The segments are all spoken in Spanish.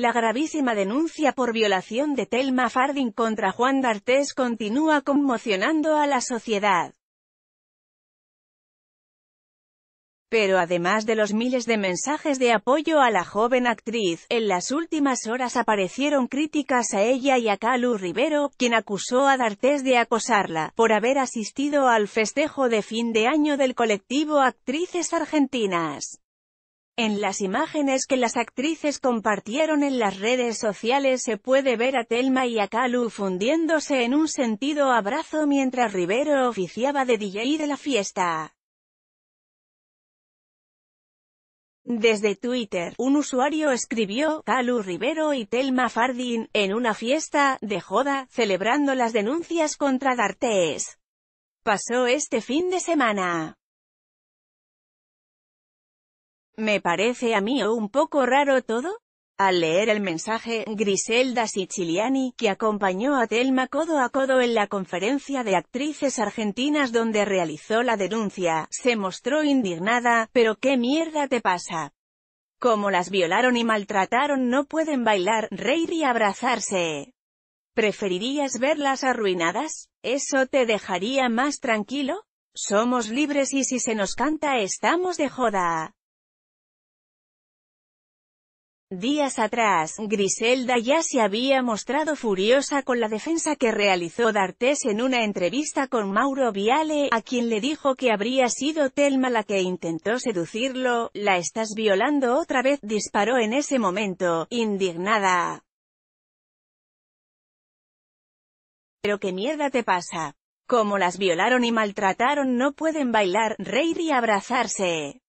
La gravísima denuncia por violación de Telma Fardin contra Juan D'Artes continúa conmocionando a la sociedad. Pero además de los miles de mensajes de apoyo a la joven actriz, en las últimas horas aparecieron críticas a ella y a Calu Rivero, quien acusó a D'Artes de acosarla, por haber asistido al festejo de fin de año del colectivo Actrices Argentinas. En las imágenes que las actrices compartieron en las redes sociales se puede ver a Telma y a Calu fundiéndose en un sentido abrazo mientras Rivero oficiaba de DJ de la fiesta. Desde Twitter, un usuario escribió, Calu Rivero y Telma Fardin, en una fiesta, de joda, celebrando las denuncias contra D'Artes. Pasó este fin de semana. ¿Me parece a mí un poco raro todo? Al leer el mensaje, Griselda Siciliani, que acompañó a Thelma codo a codo en la conferencia de actrices argentinas donde realizó la denuncia, se mostró indignada, pero ¿qué mierda te pasa? Como las violaron y maltrataron no pueden bailar, reír y abrazarse. ¿Preferirías verlas arruinadas? ¿Eso te dejaría más tranquilo? Somos libres y si se nos canta estamos de joda. Días atrás, Griselda ya se había mostrado furiosa con la defensa que realizó D'Artes en una entrevista con Mauro Viale, a quien le dijo que habría sido Telma la que intentó seducirlo, la estás violando otra vez, disparó en ese momento, indignada. Pero qué mierda te pasa. Como las violaron y maltrataron no pueden bailar, reír y abrazarse.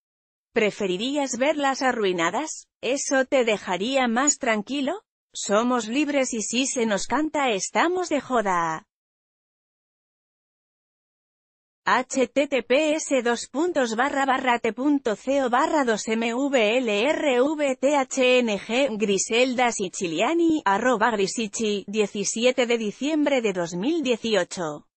¿Preferirías verlas arruinadas? ¿Eso te dejaría más tranquilo? Somos libres y si se nos canta estamos de joda. https t.co 2 mvlrvthng Griselda 17 de diciembre de 2018